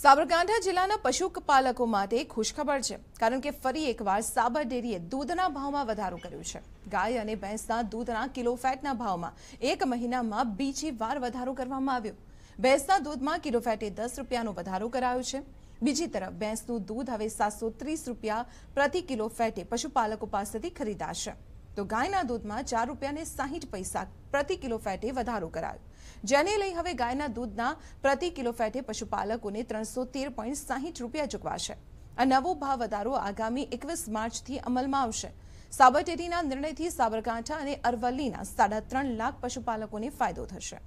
સાબરકાંઠા જિલ્લાના પશુપાલકો માટે ખુશખબર છે કારણ કે ફરી એકવાર સાબર ડેરીએ દૂધના ભાવમાં વધારો કર્યો છે ગાય અને ભેંસના દૂધના કિલો ફેટના ભાવમાં એક મહિનામાં બીજી વાર વધારો કરવામાં આવ્યો ભેંસના દૂધમાં કિલો ફેટે દસ રૂપિયાનો વધારો કરાયો છે બીજી તરફ ભેંસનું દૂધ હવે સાતસો રૂપિયા પ્રતિ કિલો ફેટે પશુપાલકો પાસેથી ખરીદાશે તો ગાયના દૂધમાં ચાર રૂપિયાને સાહીઠ પૈસા પ્રતિ કિલો ફેટે વધારો કરાયો જેને લઈ હવે ગાયના દૂધના પ્રતિ કિલો ફેટે પશુપાલકોને ત્રણસો તેર પોઈન્ટ સાહીઠ રૂપિયા ચૂકવાશે આ નવો ભાવ વધારો આગામી એકવીસ માર્ચથી અમલમાં આવશે સાબરડેરીના નિર્ણયથી સાબરકાંઠા અને અરવલ્લીના સાડા ત્રણ લાખ પશુપાલકોને ફાયદો થશે